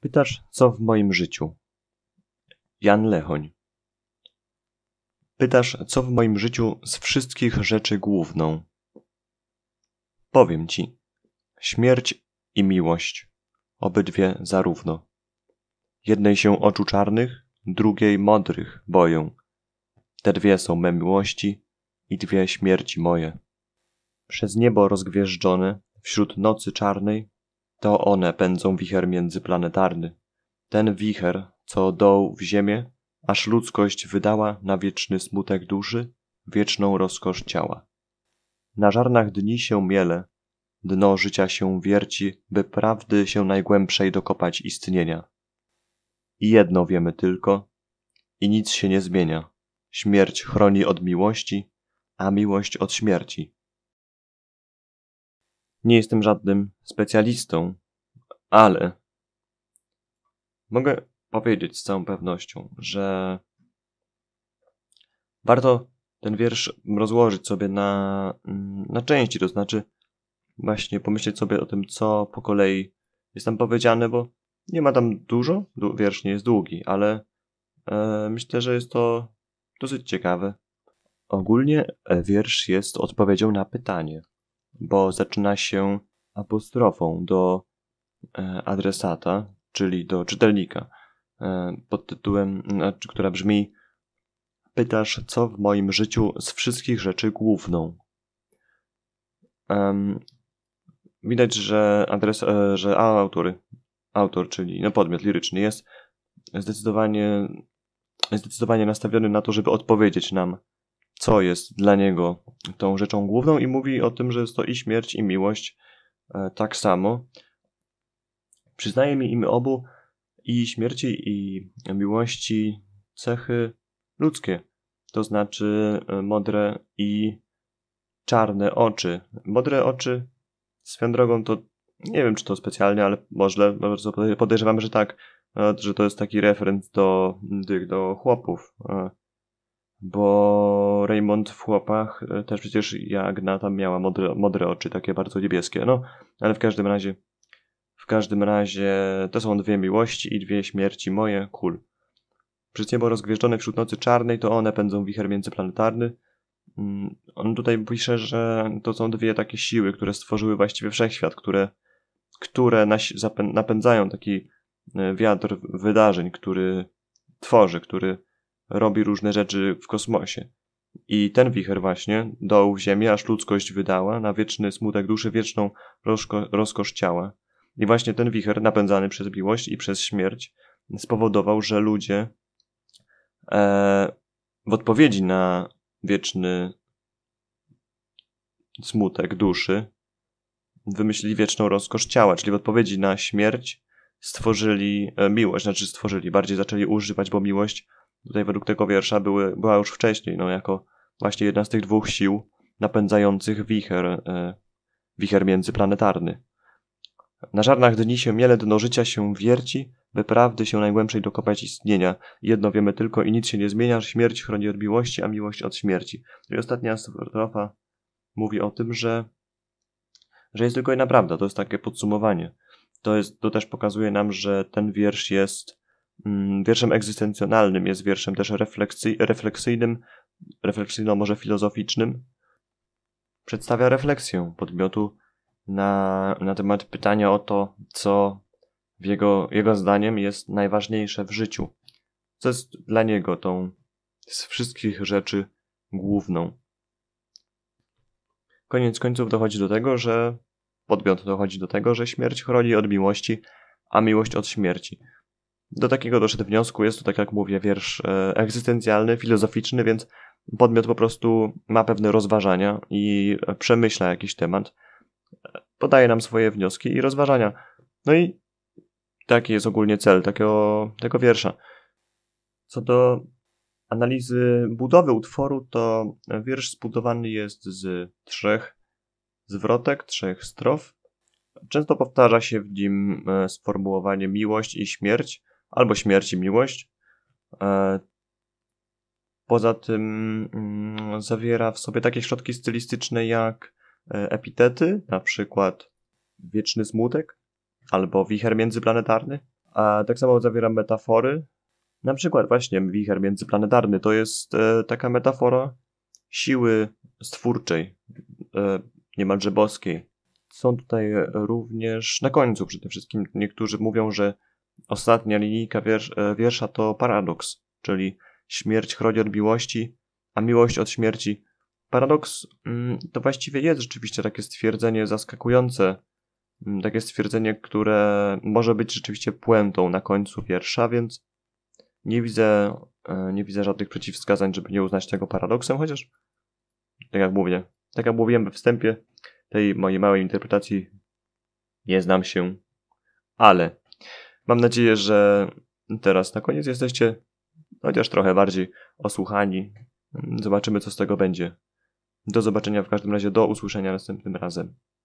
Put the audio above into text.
Pytasz, co w moim życiu? Jan Lechoń. Pytasz, co w moim życiu z wszystkich rzeczy główną? Powiem ci. Śmierć i miłość. Obydwie zarówno. Jednej się oczu czarnych, drugiej modrych boją. Te dwie są me miłości i dwie śmierci moje. Przez niebo rozgwieżdżone, wśród nocy czarnej, to one pędzą wicher międzyplanetarny. Ten wicher, co doł w ziemię, aż ludzkość wydała na wieczny smutek duszy, wieczną rozkosz ciała. Na żarnach dni się miele, dno życia się wierci, by prawdy się najgłębszej dokopać istnienia. I jedno wiemy tylko, i nic się nie zmienia. Śmierć chroni od miłości, a miłość od śmierci. Nie jestem żadnym specjalistą, ale mogę powiedzieć z całą pewnością, że warto ten wiersz rozłożyć sobie na, mm, na części, to znaczy właśnie pomyśleć sobie o tym, co po kolei jest tam powiedziane, bo nie ma tam dużo, wiersz nie jest długi, ale e, myślę, że jest to dosyć ciekawe. Ogólnie e, wiersz jest odpowiedzią na pytanie, bo zaczyna się apostrofą do e, adresata, czyli do czytelnika, e, pod tytułem, znaczy, która brzmi: Pytasz, co w moim życiu z wszystkich rzeczy główną? Widać, że, adres, e, że autory, autor, czyli no podmiot liryczny, jest zdecydowanie, zdecydowanie nastawiony na to, żeby odpowiedzieć nam co jest dla niego tą rzeczą główną i mówi o tym, że jest to i śmierć, i miłość e, tak samo. Przyznaje mi im obu i śmierci, i miłości cechy ludzkie, to znaczy e, modre i czarne oczy. Modre oczy, swoją drogą, to nie wiem, czy to specjalnie, ale może, bardzo podejrzewam, że tak, e, że to jest taki referent do tych, do chłopów bo Raymond w chłopach e, też przecież Jagna tam miała modre, modre oczy, takie bardzo niebieskie. No, ale w każdym razie, w każdym razie to są dwie miłości i dwie śmierci moje, kul. Cool. Przez niebo rozgwieżdżone wśród nocy czarnej to one pędzą wicher międzyplanetarny. Mm, on tutaj pisze, że to są dwie takie siły, które stworzyły właściwie wszechświat, które, które napędzają taki e, wiatr wydarzeń, który tworzy, który robi różne rzeczy w kosmosie. I ten wicher właśnie dołł w ziemię, aż ludzkość wydała na wieczny smutek duszy, wieczną rozko rozkosz ciała. I właśnie ten wicher, napędzany przez miłość i przez śmierć, spowodował, że ludzie e, w odpowiedzi na wieczny smutek duszy wymyślili wieczną rozkosz ciała, czyli w odpowiedzi na śmierć stworzyli e, miłość, znaczy stworzyli, bardziej zaczęli używać, bo miłość tutaj według tego wiersza były, była już wcześniej, no jako właśnie jedna z tych dwóch sił napędzających wicher, e, wicher międzyplanetarny. Na żarnach dni się miele, dno życia się wierci, by prawdy się najgłębszej dokopać istnienia. Jedno wiemy tylko i nic się nie zmienia, śmierć chroni od miłości, a miłość od śmierci. No I ostatnia strofa mówi o tym, że, że jest tylko jedna prawda, to jest takie podsumowanie. To, jest, to też pokazuje nam, że ten wiersz jest Mm, wierszem egzystencjonalnym, jest wierszem też refleksy, refleksyjnym, refleksyjno może filozoficznym. Przedstawia refleksję podmiotu na, na temat pytania o to, co w jego, jego zdaniem jest najważniejsze w życiu. Co jest dla niego tą z wszystkich rzeczy główną. Koniec końców dochodzi do tego, że podmiot dochodzi do tego, że śmierć chroni od miłości, a miłość od śmierci. Do takiego doszedł wniosku. Jest to, tak jak mówię, wiersz e, egzystencjalny, filozoficzny, więc podmiot po prostu ma pewne rozważania i przemyśla jakiś temat, podaje nam swoje wnioski i rozważania. No i taki jest ogólnie cel takiego, tego wiersza. Co do analizy budowy utworu, to wiersz zbudowany jest z trzech zwrotek, trzech strof. Często powtarza się w nim e, sformułowanie miłość i śmierć, albo śmierć i miłość. E, poza tym mm, zawiera w sobie takie środki stylistyczne jak e, epitety, na przykład wieczny smutek albo wicher międzyplanetarny. A tak samo zawiera metafory, na przykład właśnie wicher międzyplanetarny to jest e, taka metafora siły stwórczej, niemalże boskiej. Są tutaj również na końcu przede wszystkim niektórzy mówią, że Ostatnia linijka wiersz, e, wiersza to paradoks, czyli śmierć chroni od miłości, a miłość od śmierci. Paradoks mm, to właściwie jest rzeczywiście takie stwierdzenie zaskakujące, mm, takie stwierdzenie, które może być rzeczywiście puentą na końcu wiersza, więc nie widzę, e, nie widzę żadnych przeciwwskazań, żeby nie uznać tego paradoksem, chociaż tak jak mówię, tak jak mówiłem we wstępie tej mojej małej interpretacji, nie znam się, ale Mam nadzieję, że teraz na koniec jesteście chociaż trochę bardziej osłuchani. Zobaczymy, co z tego będzie. Do zobaczenia w każdym razie, do usłyszenia następnym razem.